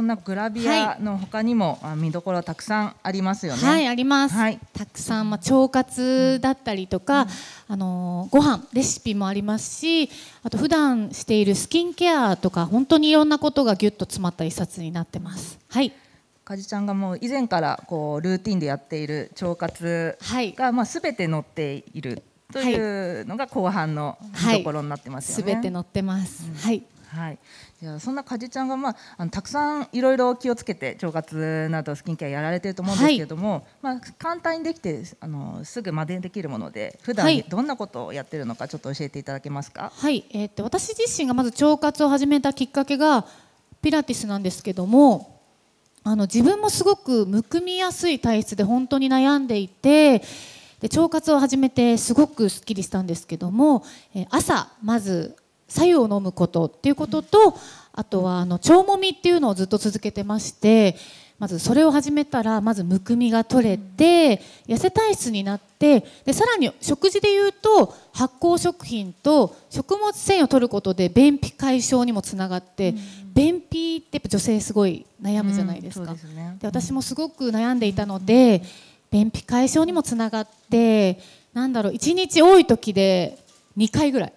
そんなグラビアの他にも、はい、見どころたくさんありますよね。はい、あります。はい、たくさん、まあ、腸活だったりとか、うん、あのご飯レシピもありますし、あと普段しているスキンケアとか本当にいろんなことがぎゅっと詰まった一冊になってます。はい。かじちゃんがもう以前からこうルーティンでやっている腸活が、まあすべて載っているというのが後半の見どころになってますよね。す、べ、て載ってます。はい。はい、じゃあそんな梶ちゃんが、まあ、あのたくさんいろいろ気をつけて腸活などスキンケアやられてると思うんですけれども、はい、まあ、簡単にできてあのすぐ真似できるもので普段どんなことをやってるのかちょっと教えていただけますか、はいえー、っと私自身がまず腸活を始めたきっかけがピラティスなんですけどもあの自分もすごくむくみやすい体質で本当に悩んでいて。で腸活を始めてすごくすっきりしたんですけども、え朝まず白湯を飲むことっていうこととあとはあの腸もみっていうのをずっと続けてましてまずそれを始めたらまずむくみが取れて痩せ体質になってでさらに食事でいうと発酵食品と食物繊維を取ることで便秘解消にもつながって、便秘ってやっぱ女性すごい悩むじゃないですか、で私もすごく悩んでいたので、便秘解消にもつながってなんだろう1日多い時で2回ぐらい。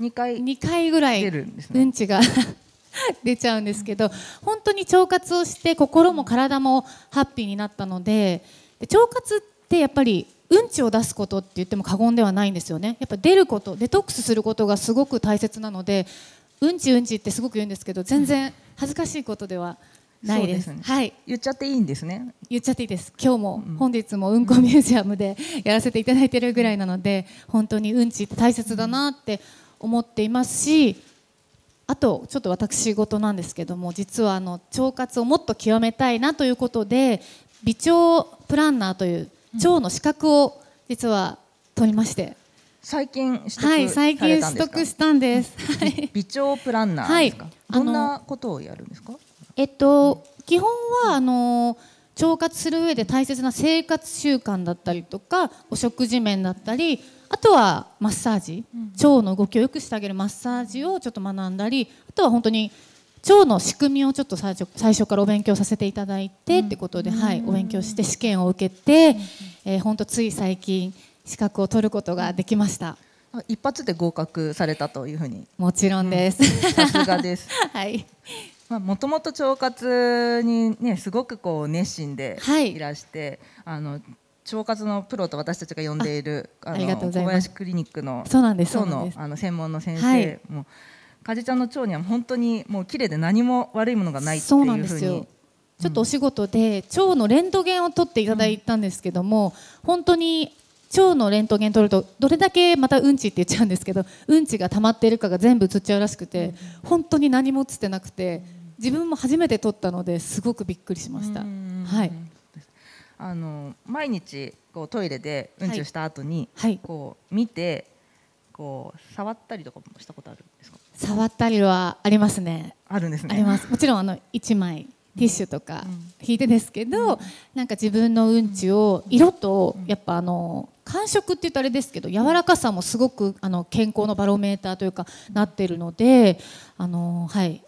2回2回ぐらいうんちが 出ちゃうんですけど本当に腸活をして心も体もハッピーになったので腸活ってやっぱりうんちを出すことって言っても過言ではないんですよねやっぱ出ることデトックスすることがすごく大切なのでうんちうんちってすごく言うんですけど全然恥ずかしいことではないです、ね、はい言っちゃっていいんですね言っちゃっていいです今日も本日もうんこミュージアムでやらせていただいてるぐらいなので本当にうんちって大切だなって、うん思っていますしあとちょっと私事なんですけども実はあの腸活をもっと極めたいなということで微腸プランナーという腸の資格を実は取りまして。最近取得はい最近取得したんです。微調プランナーですか。はい、どんなことをやるんですか。えっと、うん、基本はあの腸活する上で大切な生活習慣だったりとかお食事面だったりあとはマッサージ、腸の動きを良くしてあげるマッサージをちょっと学んだりあとは本当に腸の仕組みをちょっと最初最初からお勉強させていただいてってことで、はい、お勉強して試験を受けて、えー、ほつい最近資格を取ることができました。一発で合格されたというふうに。もちろんです。さすがです。はい。まあ、もともと腸活にね、すごくこう熱心でいらして、はい、あの。腸活のプロと私たちが呼んでいる小林クリニックのそうなんですのあの専門の先生はい、かじちゃんの腸には本当にもう綺麗で何も悪いものがないっていうふうにそうなんですよちょっとお仕事で腸のレントゲンを取っていただいたんですけども、うん、本当に腸のレントゲン取るとどれだけまたうんちって言っちゃうんですけどうんちが溜まっているかが全部映っちゃうらしくて、うん、本当に何も映ってなくて自分も初めて取ったのですごくびっくりしました。はいあの毎日こうトイレでうんちをした後に、はい、こう見てこう触ったりとかもしたことあるんですか触ったりはありますねあるんですねありますもちろんあの1枚ティッシュとか引いてですけど、うん、なんか自分のうんちを色とやっぱあの感触って言うとあれですけど柔らかさもすごくあの健康のバロメーターというかなってるのであのはい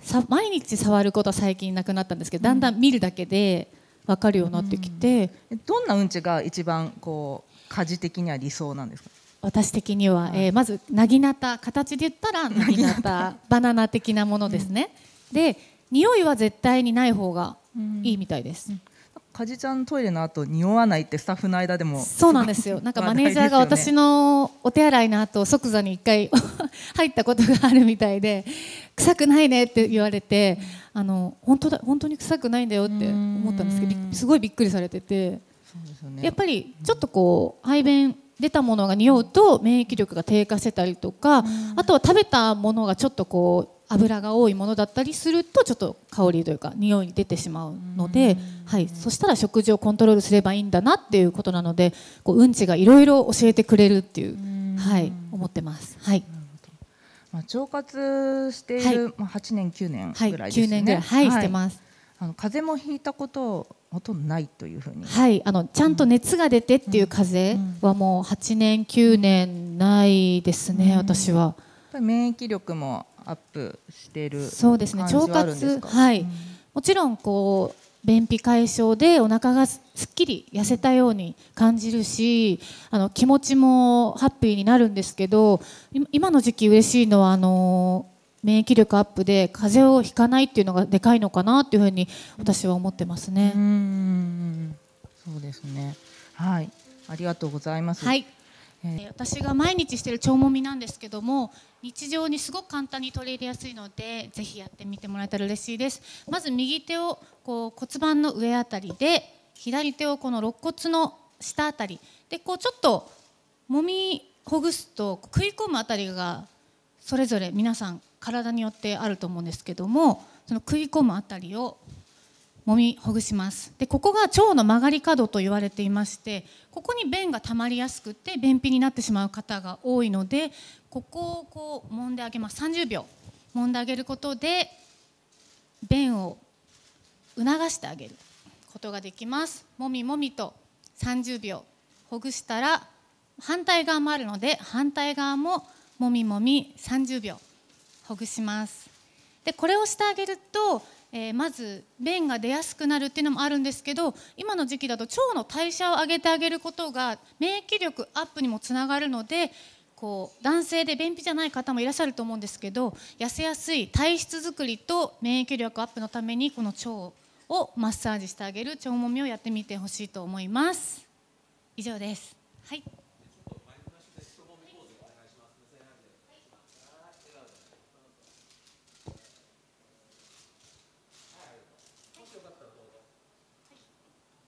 さ毎日触ることは最近なくなったんですけどだんだん見るだけで分かるようになってきて、うん、どんなうんちが一番こう家事的には理想なんですか私的には、えー、まずなぎなた形で言ったら なぎなたバナナ的なものですね、うん、で匂いは絶対にない方がいいみたいです、うんかじちゃんトイレの後匂わないってスタッフの間でもそうなんですよ なんかマネージャーが私のお手洗いの後即座に1回 入ったことがあるみたいで臭くないねって言われてあの本当だ本当に臭くないんだよって思ったんですけどすごいびっくりされてて、ね、やっぱりちょっとこう排便出たものが匂うと免疫力が低下してたりとかあとは食べたものがちょっとこう油が多いものだったりするとちょっと香りというか匂いに出てしまうので、はい、そしたら食事をコントロールすればいいんだなっていうことなのでこううんちがいろいろ教えてくれるっていう、はい、思ってます。はいまあ、腸活している、まあ、八年九年ぐらいですね、はい、9年ぐらい、はい、してますあの風邪も引いたことほとんどないというふうにはいあのちゃんと熱が出てっていう風邪はもう八年九年ないですね、私は免疫力もアップしているそうですね腸活はい、もちろんこう便秘解消でお腹がすっきり痩せたように感じるしあの気持ちもハッピーになるんですけど今の時期嬉しいのはあの免疫力アップで風邪をひかないっていうのがでかいのかなっていうふうに私は思ってますね。うんそうですねはいありがとうございます。はい私が毎日してる腸もみなんですけども日常にすごく簡単に取り入れやすいのでぜひやってみてもらえたら嬉しいですまず右手をこう骨盤の上あたりで左手をこの肋骨の下あたりでこうちょっともみほぐすと食い込むあたりがそれぞれ皆さん体によってあると思うんですけどもその食い込むあたりを揉みほぐしますでここが腸の曲がり角と言われていましてここに便がたまりやすくて便秘になってしまう方が多いのでここをこう揉んであげます30秒揉んであげることで便を促してあげることができますもみもみと30秒ほぐしたら反対側もあるので反対側ももみもみ30秒ほぐしますでこれをしてあげるとえー、まず便が出やすくなるっていうのもあるんですけど今の時期だと腸の代謝を上げてあげることが免疫力アップにもつながるのでこう男性で便秘じゃない方もいらっしゃると思うんですけど痩せやすい体質づくりと免疫力アップのためにこの腸をマッサージしてあげる腸もみをやってみてほしいと思います。以上です、はい